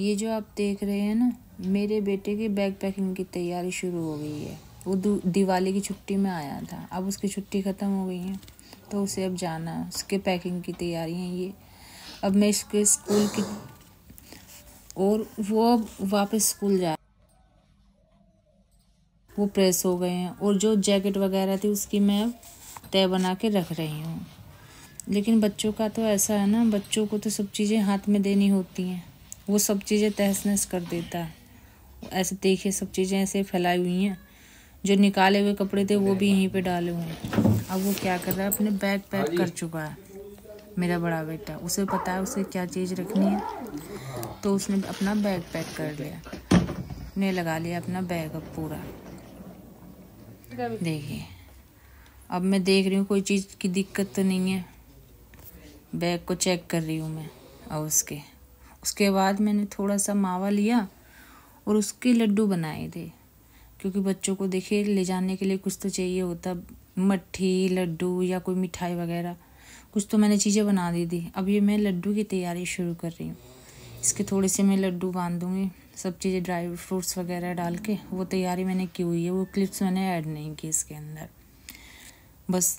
ये जो आप देख रहे हैं ना मेरे बेटे के बैग पैकिंग की तैयारी शुरू हो गई है वो दिवाली की छुट्टी में आया था अब उसकी छुट्टी ख़त्म हो गई है तो उसे अब जाना उसके पैकिंग की तैयारी है ये अब मैं इसके स्कूल की और वो अब वापस स्कूल जा वो प्रेस हो गए हैं और जो जैकेट वगैरह थी उसकी मैं अब तय बना के रख रही हूँ लेकिन बच्चों का तो ऐसा है ना बच्चों को तो सब चीज़ें हाथ में देनी होती हैं वो सब चीज़ें तहस नहस कर देता है ऐसे देखिए सब चीज़ें ऐसे फैलाई हुई हैं जो निकाले हुए कपड़े थे वो भी यहीं पे डाले हुए हैं अब वो क्या कर रहा है अपने बैग पैक हाँ कर चुका है मेरा बड़ा बेटा उसे पता है उसे क्या चीज़ रखनी है तो उसने अपना बैग पैक कर लिया ने लगा लिया अपना बैग अब पूरा देखिए अब मैं देख रही हूँ कोई चीज़ की दिक्कत तो नहीं है बैग को चेक कर रही हूँ मैं और उसके उसके बाद मैंने थोड़ा सा मावा लिया और उसके लड्डू बनाए थे क्योंकि बच्चों को देखिए ले जाने के लिए कुछ तो चाहिए होता मट्ठी लड्डू या कोई मिठाई वगैरह कुछ तो मैंने चीज़ें बना दी थी अब ये मैं लड्डू की तैयारी शुरू कर रही हूँ इसके थोड़े से मैं लड्डू बांध दूँगी सब चीज़ें ड्राई फ्रूट्स वगैरह डाल के वो तैयारी मैंने की हुई है वो क्लिप्स मैंने ऐड नहीं की इसके अंदर बस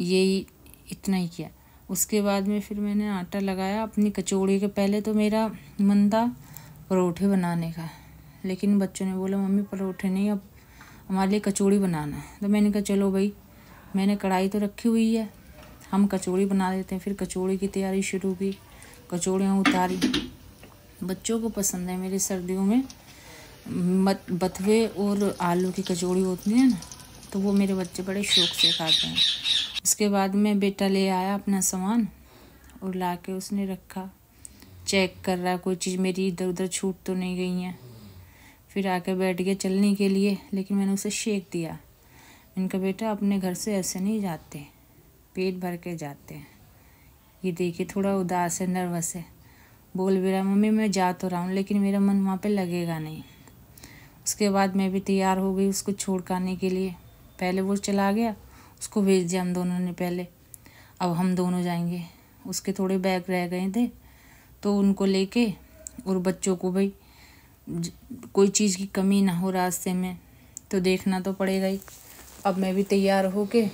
यही इतना ही किया उसके बाद में फिर मैंने आटा लगाया अपनी कचौड़ी के पहले तो मेरा मन था परोठे बनाने का लेकिन बच्चों ने बोला मम्मी परोठे नहीं अब हमारे लिए कचौड़ी बनाना है तो मैंने कहा चलो भाई मैंने कढ़ाई तो रखी हुई है हम कचौड़ी बना देते हैं फिर कचौड़ी की तैयारी शुरू की कचौड़ियाँ उतारी बच्चों को पसंद है मेरी सर्दियों में बथवे और आलू की कचौड़ी होती है ना तो वो मेरे बच्चे बड़े शौक से खाते हैं उसके बाद में बेटा ले आया अपना सामान और ला के उसने रखा चेक कर रहा कोई चीज़ मेरी इधर उधर छूट तो नहीं गई है फिर आके बैठ गया चलने के लिए लेकिन मैंने उसे शेक दिया इनका बेटा अपने घर से ऐसे नहीं जाते पेट भर के जाते हैं ये देखिए थोड़ा उदास है नर्वस है बोल भी रहा मम्मी मैं जा तो रहा हूँ लेकिन मेरा मन वहाँ पे लगेगा नहीं उसके बाद मैं भी तैयार हो गई उसको छोड़ के लिए पहले वो चला गया उसको भेज दिया हम दोनों ने पहले अब हम दोनों जाएंगे उसके थोड़े बैग रह गए थे तो उनको लेके और बच्चों को भाई कोई चीज़ की कमी ना हो रास्ते में तो देखना तो पड़ेगा ही अब मैं भी तैयार हो के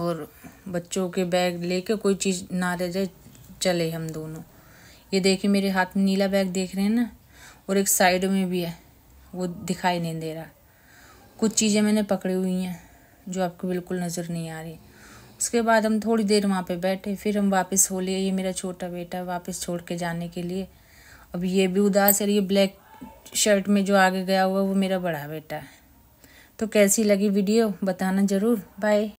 और बच्चों के बैग लेके कोई चीज़ ना रह जाए चले हम दोनों ये देखिए मेरे हाथ में नीला बैग देख रहे हैं ना और एक साइड में भी है वो दिखाई नहीं दे रहा कुछ चीज़ें मैंने पकड़ी हुई हैं जो आपको बिल्कुल नज़र नहीं आ रही उसके बाद हम थोड़ी देर वहाँ पे बैठे फिर हम वापस हो लिए ये मेरा छोटा बेटा वापस छोड़ के जाने के लिए अब ये भी उदास है ये ब्लैक शर्ट में जो आगे गया हुआ वो मेरा बड़ा बेटा है तो कैसी लगी वीडियो बताना ज़रूर बाय